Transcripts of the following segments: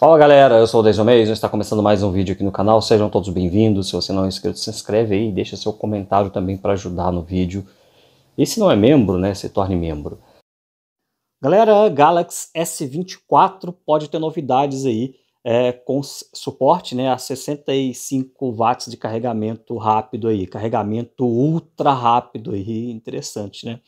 Fala galera, eu sou o Deison está começando mais um vídeo aqui no canal, sejam todos bem-vindos, se você não é inscrito se inscreve aí, deixa seu comentário também para ajudar no vídeo, e se não é membro, né, se torne membro. Galera, Galaxy S24 pode ter novidades aí, é, com suporte né, a 65 watts de carregamento rápido aí, carregamento ultra rápido aí, interessante né.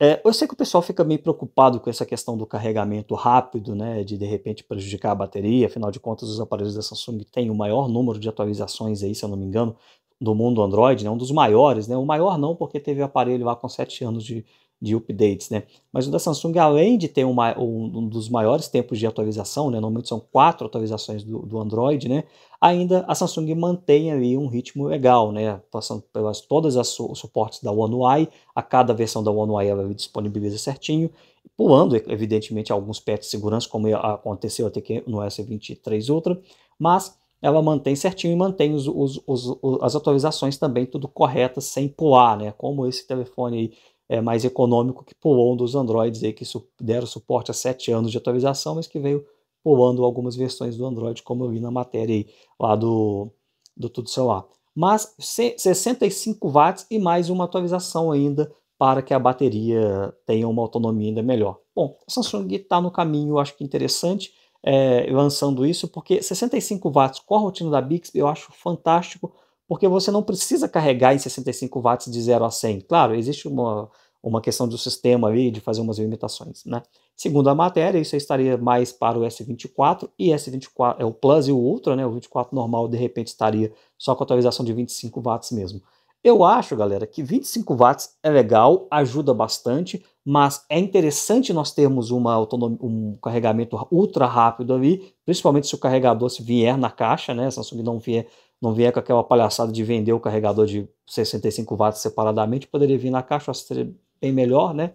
É, eu sei que o pessoal fica meio preocupado com essa questão do carregamento rápido, né, de de repente prejudicar a bateria, afinal de contas os aparelhos da Samsung têm o maior número de atualizações aí, se eu não me engano, do mundo Android, né, um dos maiores, né, o maior não porque teve aparelho lá com 7 anos de, de updates, né? Mas o da Samsung, além de ter uma, um dos maiores tempos de atualização, né? Normalmente são quatro atualizações do, do Android, né? Ainda a Samsung mantém ali um ritmo legal, né? Passando pelas todas as su suportes da One UI, a cada versão da One UI ela disponibiliza certinho, pulando evidentemente alguns patches de segurança, como aconteceu até que no S23 outra, mas ela mantém certinho e mantém os, os, os, as atualizações também tudo corretas, sem pular, né? Como esse telefone aí é, mais econômico que pulou um dos Androids aí, que deram suporte a sete anos de atualização, mas que veio pulando algumas versões do Android, como eu vi na matéria aí, lá do, do Tudo Celular. Mas 65 watts e mais uma atualização ainda para que a bateria tenha uma autonomia ainda melhor. Bom, a Samsung está no caminho, eu acho que interessante, é, lançando isso, porque 65 watts com a rotina da Bixby eu acho fantástico, porque você não precisa carregar em 65 watts de 0 a 100. Claro, existe uma, uma questão do sistema ali de fazer umas limitações, né? Segundo a matéria, isso estaria mais para o S24 e S24 é o Plus e o Ultra, né? O 24 normal de repente estaria só com atualização de 25 watts mesmo. Eu acho, galera, que 25 watts é legal, ajuda bastante, mas é interessante nós termos uma um carregamento ultra rápido ali, principalmente se o carregador se vier na caixa, né? Samsung não vier não vier com aquela palhaçada de vender o carregador de 65 watts separadamente, poderia vir na caixa, seria bem melhor, né?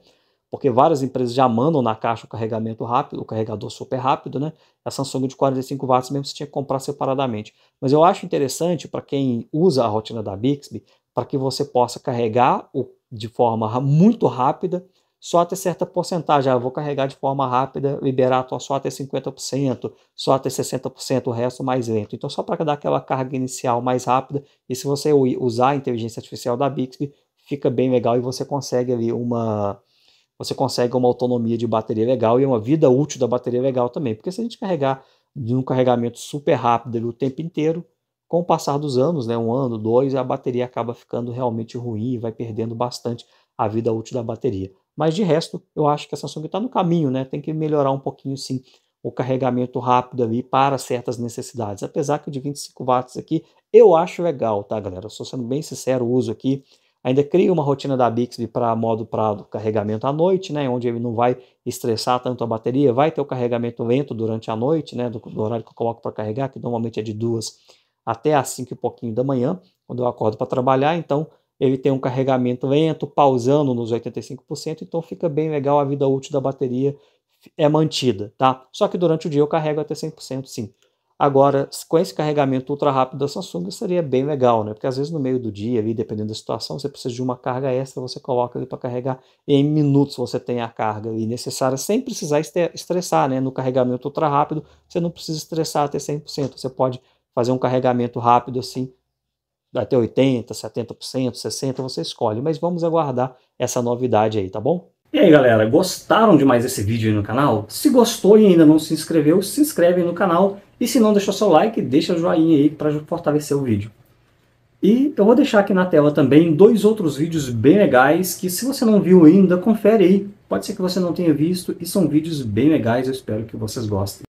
Porque várias empresas já mandam na caixa o carregamento rápido, o carregador super rápido, né? A Samsung de 45 watts mesmo você tinha que comprar separadamente. Mas eu acho interessante para quem usa a rotina da Bixby, para que você possa carregar o, de forma muito rápida só até certa porcentagem. Ah, vou carregar de forma rápida, liberar só até 50%, só até 60%, o resto mais lento. Então, só para dar aquela carga inicial mais rápida, e se você usar a inteligência artificial da Bixby, fica bem legal e você consegue ali uma você consegue uma autonomia de bateria legal e uma vida útil da bateria legal também. Porque se a gente carregar de um carregamento super rápido o tempo inteiro, com o passar dos anos, né, um ano, dois, a bateria acaba ficando realmente ruim e vai perdendo bastante a vida útil da bateria. Mas de resto, eu acho que a Samsung está no caminho, né? Tem que melhorar um pouquinho, sim, o carregamento rápido ali para certas necessidades. Apesar que o de 25 watts aqui eu acho legal, tá, galera? Estou sendo bem sincero, uso aqui. Ainda cria uma rotina da Bixby para modo para carregamento à noite, né, onde ele não vai estressar tanto a bateria, vai ter o carregamento lento durante a noite, né, do, do horário que eu coloco para carregar, que normalmente é de duas até às 5 e pouquinho da manhã, quando eu acordo para trabalhar, então ele tem um carregamento lento, pausando nos 85%, então fica bem legal, a vida útil da bateria é mantida, tá? Só que durante o dia eu carrego até 100%, sim. Agora, com esse carregamento ultra rápido da Samsung, seria bem legal, né? Porque às vezes no meio do dia, ali, dependendo da situação, você precisa de uma carga extra, você coloca ali para carregar em minutos você tem a carga ali necessária, sem precisar estressar, né? No carregamento ultra rápido, você não precisa estressar até 100%, você pode fazer um carregamento rápido assim até 80%, 70%, 60%, você escolhe. Mas vamos aguardar essa novidade aí, tá bom? E aí galera, gostaram de mais esse vídeo aí no canal? Se gostou e ainda não se inscreveu, se inscreve no canal. E se não deixou seu like, deixa o joinha aí para fortalecer o vídeo. E eu vou deixar aqui na tela também dois outros vídeos bem legais que se você não viu ainda, confere aí. Pode ser que você não tenha visto e são vídeos bem legais, eu espero que vocês gostem.